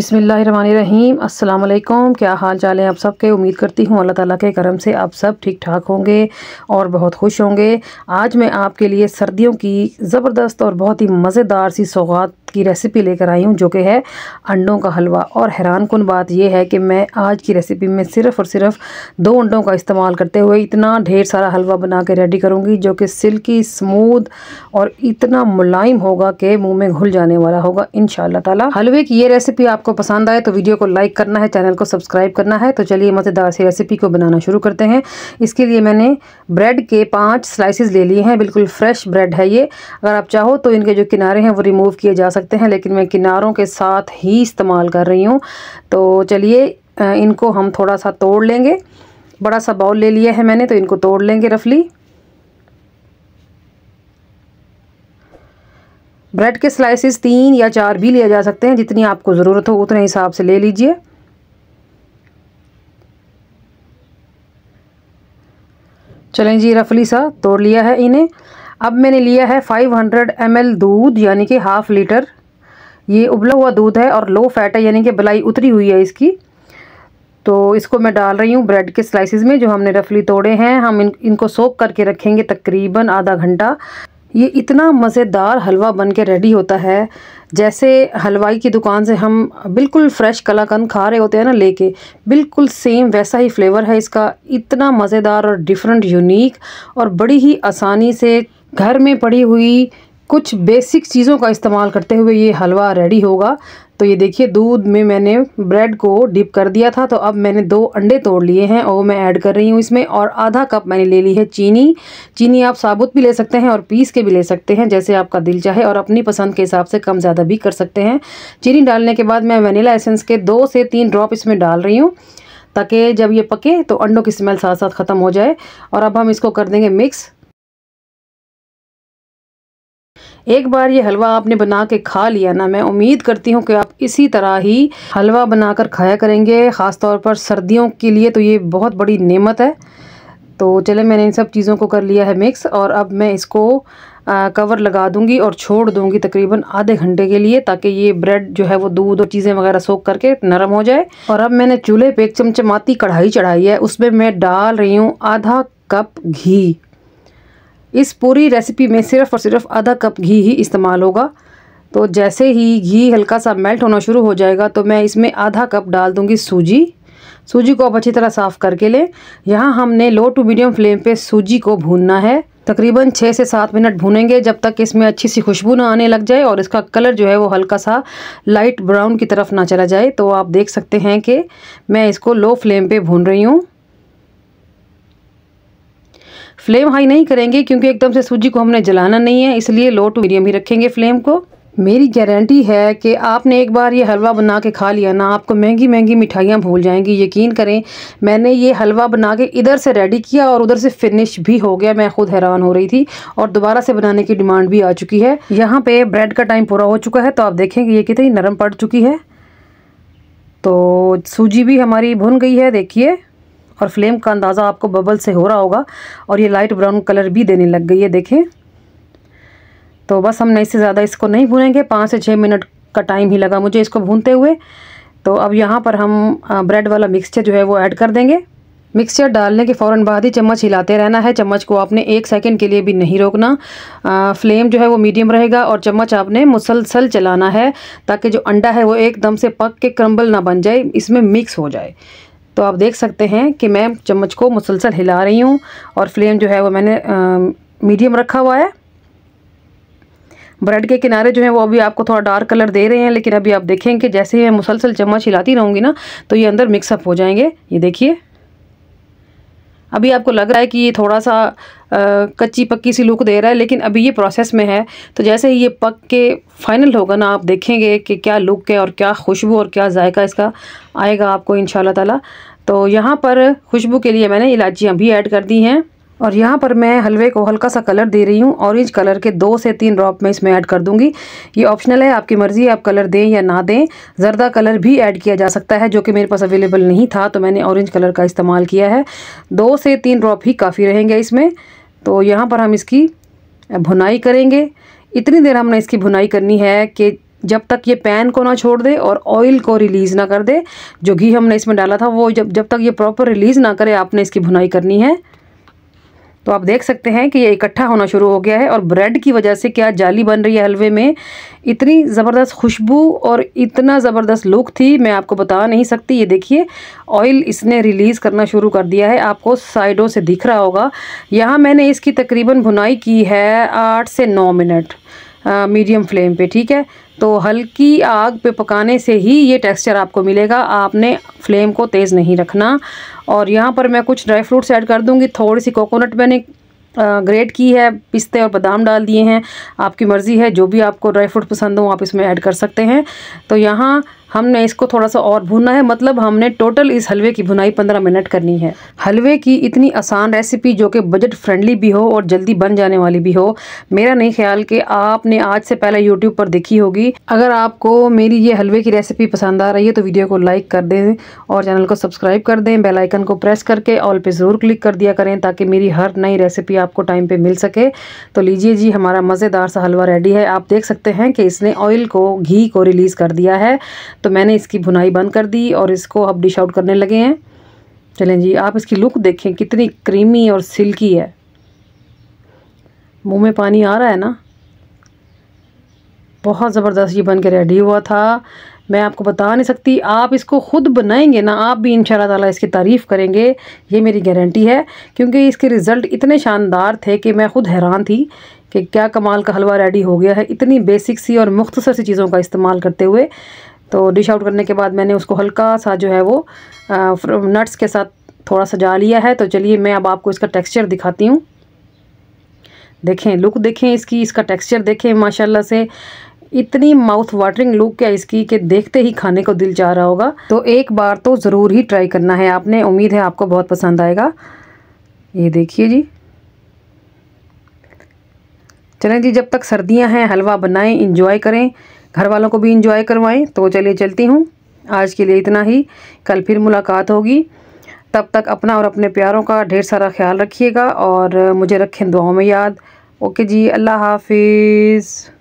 बिसमीम् अल्लाम क्या हाल चाल है आप सबके उम्मीद करती हूँ अल्लाह ताला के करम से आप सब ठीक ठाक होंगे और बहुत खुश होंगे आज मैं आपके लिए सर्दियों की ज़बरदस्त और बहुत ही मज़ेदार सी सौगात की रेसिपी लेकर आई हूँ जो कि है अंडों का हलवा और हैरान कन बात यह है कि मैं आज की रेसिपी में सिर्फ़ और सिर्फ दो अंडों का इस्तेमाल करते हुए इतना ढेर सारा हलवा बना के रेडी करूँगी जो कि सिल्की स्मूद और इतना मुलायम होगा कि मुँह में घुल जाने वाला होगा इन शलवे की ये रेसिपी आपको आपको पसंद आए तो वीडियो को लाइक करना है चैनल को सब्सक्राइब करना है तो चलिए मज़ेदार सी रेसिपी को बनाना शुरू करते हैं इसके लिए मैंने ब्रेड के पाँच स्लाइसिस ले लिए हैं बिल्कुल फ्रेश ब्रेड है ये अगर आप चाहो तो इनके जो किनारे हैं वो रिमूव किए जा सकते हैं लेकिन मैं किनारों के साथ ही इस्तेमाल कर रही हूँ तो चलिए इनको हम थोड़ा सा तोड़ लेंगे बड़ा सा बाउल ले लिया है मैंने तो इनको तोड़ लेंगे रफली ब्रेड के स्लाइसिस तीन या चार भी लिया जा सकते हैं जितनी आपको ज़रूरत हो उतने हिसाब से ले लीजिए चलें जी रफली सा तोड़ लिया है इन्हें अब मैंने लिया है 500 हंड्रेड दूध यानी कि हाफ़ लीटर ये उबला हुआ दूध है और लो फैट है यानी कि बलाई उतरी हुई है इसकी तो इसको मैं डाल रही हूँ ब्रेड के स्लाइसिस में जो हमने रफली तोड़े हैं हम इन इनको सोख करके रखेंगे तकरीबन आधा घंटा ये इतना मज़ेदार हलवा बन के रेडी होता है जैसे हलवाई की दुकान से हम बिल्कुल फ्रेश कलाकंद खा रहे होते हैं ना लेके बिल्कुल सेम वैसा ही फ्लेवर है इसका इतना मज़ेदार और डिफरेंट यूनिक और बड़ी ही आसानी से घर में पड़ी हुई कुछ बेसिक चीज़ों का इस्तेमाल करते हुए ये हलवा रेडी होगा तो ये देखिए दूध में मैंने ब्रेड को डिप कर दिया था तो अब मैंने दो अंडे तोड़ लिए हैं और मैं ऐड कर रही हूँ इसमें और आधा कप मैंने ले ली है चीनी चीनी आप साबुत भी ले सकते हैं और पीस के भी ले सकते हैं जैसे आपका दिल चाहे और अपनी पसंद के हिसाब से कम ज़्यादा भी कर सकते हैं चीनी डालने के बाद मैं वनीला एसेंस के दो से तीन ड्रॉप इसमें डाल रही हूँ ताकि जब ये पके तो अंडों की स्मेल साथ साथ ख़त्म हो जाए और अब हम इसको कर देंगे मिक्स एक बार ये हलवा आपने बना के खा लिया ना मैं उम्मीद करती हूँ कि आप इसी तरह ही हलवा बनाकर खाया करेंगे ख़ास तौर पर सर्दियों के लिए तो ये बहुत बड़ी नेमत है तो चले मैंने इन सब चीज़ों को कर लिया है मिक्स और अब मैं इसको आ, कवर लगा दूंगी और छोड़ दूंगी तकरीबन आधे घंटे के लिए ताकि ये ब्रेड जो है वो दूध और चीज़ें वगैरह सोख करके नरम हो जाए और अब मैंने चूल्हे पे एक चमचमाती कढ़ाई चढ़ाई है उसमें मैं डाल रही हूँ आधा कप घी इस पूरी रेसिपी में सिर्फ और सिर्फ आधा कप घी ही इस्तेमाल होगा तो जैसे ही घी हल्का सा मेल्ट होना शुरू हो जाएगा तो मैं इसमें आधा कप डाल दूँगी सूजी सूजी को आप अच्छी तरह साफ़ करके लें यहाँ हमने लो टू मीडियम फ्लेम पे सूजी को भूनना है तकरीबन छः से सात मिनट भूनेंगे जब तक इसमें अच्छी सी खुशबू ना आने लग जाए और इसका कलर जो है वो हल्का सा लाइट ब्राउन की तरफ ना चला जाए तो आप देख सकते हैं कि मैं इसको लो फ्लेम पर भून रही हूँ फ्लेम हाई नहीं करेंगे क्योंकि एकदम से सूजी को हमने जलाना नहीं है इसलिए लो टू मीडियम ही रखेंगे फ्लेम को मेरी गारंटी है कि आपने एक बार ये हलवा बना के खा लिया ना आपको महंगी महंगी मिठाइयाँ भूल जाएंगी यकीन करें मैंने ये हलवा बना के इधर से रेडी किया और उधर से फिनिश भी हो गया मैं खुद हैरान हो रही थी और दोबारा से बनाने की डिमांड भी आ चुकी है यहाँ पे ब्रेड का टाइम पूरा हो चुका है तो आप देखेंगे ये कितनी नरम पड़ चुकी है तो सूजी भी हमारी भुन गई है देखिए और फ्लेम का अंदाज़ा आपको बबल से हो रहा होगा और ये लाइट ब्राउन कलर भी देने लग गई है देखें तो बस हम नहीं से ज़्यादा इसको नहीं भूनेंगे पाँच से छः मिनट का टाइम ही लगा मुझे इसको भूनते हुए तो अब यहाँ पर हम ब्रेड वाला मिक्सचर जो है वो ऐड कर देंगे मिक्सचर डालने के फ़ौर बाद ही चम्मच हिलाते रहना है चम्मच को आपने एक सेकंड के लिए भी नहीं रोकना आ, फ्लेम जो है वो मीडियम रहेगा और चम्मच आपने मुसलसल चलाना है ताकि जो अंडा है वो एकदम से पक के क्रम्बल ना बन जाए इसमें मिक्स हो जाए तो आप देख सकते हैं कि मैं चम्मच को मुसलसल हिला रही हूँ और फ्लेम जो है वो मैंने मीडियम रखा हुआ है ब्रेड के किनारे जो है वो अभी आपको थोड़ा डार्क कलर दे रहे हैं लेकिन अभी आप देखेंगे जैसे ही मैं मुसलसल चम्मच हिलाती रहूँगी ना तो ये अंदर मिक्सअप हो जाएंगे ये देखिए अभी आपको लग रहा है कि ये थोड़ा सा आ, कच्ची पक्की सी लुक दे रहा है लेकिन अभी ये प्रोसेस में है तो जैसे ही ये पक के फाइनल होगा ना आप देखेंगे कि क्या लुक है और क्या खुशबू और क्या जायका इसका आएगा आपको इन ताला तो यहाँ पर खुशबू के लिए मैंने इलायचियाँ भी ऐड कर दी हैं और यहाँ पर मैं हलवे को हल्का सा कलर दे रही हूँ ऑरेंज कलर के दो से तीन ड्रॉप मैं इसमें ऐड कर दूँगी ये ऑप्शनल है आपकी मर्ज़ी आप कलर दें या ना दें ज़रदा कलर भी ऐड किया जा सकता है जो कि मेरे पास अवेलेबल नहीं था तो मैंने ऑरेंज कलर का इस्तेमाल किया है दो से तीन ड्रॉप ही काफ़ी रहेंगे इसमें तो यहाँ पर हम इसकी भुनाई करेंगे इतनी देर हमने इसकी भुनाई करनी है कि जब तक ये पैन को ना छोड़ दे और ऑयल को रिलीज़ ना कर दे जो घी हमने इसमें डाला था वो जब जब तक ये प्रॉपर रिलीज़ ना करे आपने इसकी भुनाई करनी है तो आप देख सकते हैं कि ये इकट्ठा होना शुरू हो गया है और ब्रेड की वजह से क्या जाली बन रही है हलवे में इतनी ज़बरदस्त खुशबू और इतना ज़बरदस्त लुक थी मैं आपको बता नहीं सकती ये देखिए ऑयल इसने रिलीज़ करना शुरू कर दिया है आपको साइडों से दिख रहा होगा यहाँ मैंने इसकी तकरीबन भुनाई की है आठ से नौ मिनट मीडियम फ्लेम पर ठीक है तो हल्की आग पे पकाने से ही ये टेक्सचर आपको मिलेगा आपने फ्लेम को तेज़ नहीं रखना और यहाँ पर मैं कुछ ड्राई फ्रूट्स ऐड कर दूँगी थोड़ी सी कोकोनट मैंने ग्रेट की है पिस्ते और बादाम डाल दिए हैं आपकी मर्ज़ी है जो भी आपको ड्राई फ्रूट पसंद हो आप इसमें ऐड कर सकते हैं तो यहाँ हमने इसको थोड़ा सा और भुना है मतलब हमने टोटल इस हलवे की भुनाई पंद्रह मिनट करनी है हलवे की इतनी आसान रेसिपी जो कि बजट फ्रेंडली भी हो और जल्दी बन जाने वाली भी हो मेरा नहीं ख्याल कि आपने आज से पहले यूट्यूब पर देखी होगी अगर आपको मेरी ये हलवे की रेसिपी पसंद आ रही है तो वीडियो को लाइक कर दें और चैनल को सब्सक्राइब कर दें बेलाइकन को प्रेस करके ऑल पर ज़रूर क्लिक कर दिया करें ताकि मेरी हर नई रेसिपी आपको टाइम पर मिल सके तो लीजिए जी हमारा मज़ेदार सा हलवा रेडी है आप देख सकते हैं कि इसने ऑयल को घी को रिलीज़ कर दिया है तो मैंने इसकी भुनाई बंद कर दी और इसको अब डिश आउट करने लगे हैं चलें जी आप इसकी लुक देखें कितनी क्रीमी और सिल्की है मुंह में पानी आ रहा है ना बहुत ज़बरदस्त ये बन के रेडी हुआ था मैं आपको बता नहीं सकती आप इसको ख़ुद बनाएंगे ना आप भी इन ताला इसकी तारीफ़ करेंगे ये मेरी गारंटी है क्योंकि इसके रिज़ल्ट इतने शानदार थे कि मैं ख़ुद हैरान थी कि क्या कमाल का हलवा रेडी हो गया है इतनी बेसिक सी और मुख्तसर सी चीज़ों का इस्तेमाल करते हुए तो डिश आउट करने के बाद मैंने उसको हल्का सा जो है वो नट्स के साथ थोड़ा सजा लिया है तो चलिए मैं अब आपको इसका टेक्सचर दिखाती हूँ देखें लुक देखें इसकी इसका टेक्सचर देखें माशाल्लाह से इतनी माउथ वाटरिंग लुक है इसकी कि देखते ही खाने को दिल चाह रहा होगा तो एक बार तो ज़रूर ही ट्राई करना है आपने उम्मीद है आपको बहुत पसंद आएगा ये देखिए जी चलें जी जब तक सर्दियां हैं हलवा बनाएं इंजॉय करें घर वालों को भी इंजॉय करवाएं तो चलिए चलती हूँ आज के लिए इतना ही कल फिर मुलाकात होगी तब तक अपना और अपने प्यारों का ढेर सारा ख्याल रखिएगा और मुझे रखें दुआओं में याद ओके जी अल्लाह हाफिज़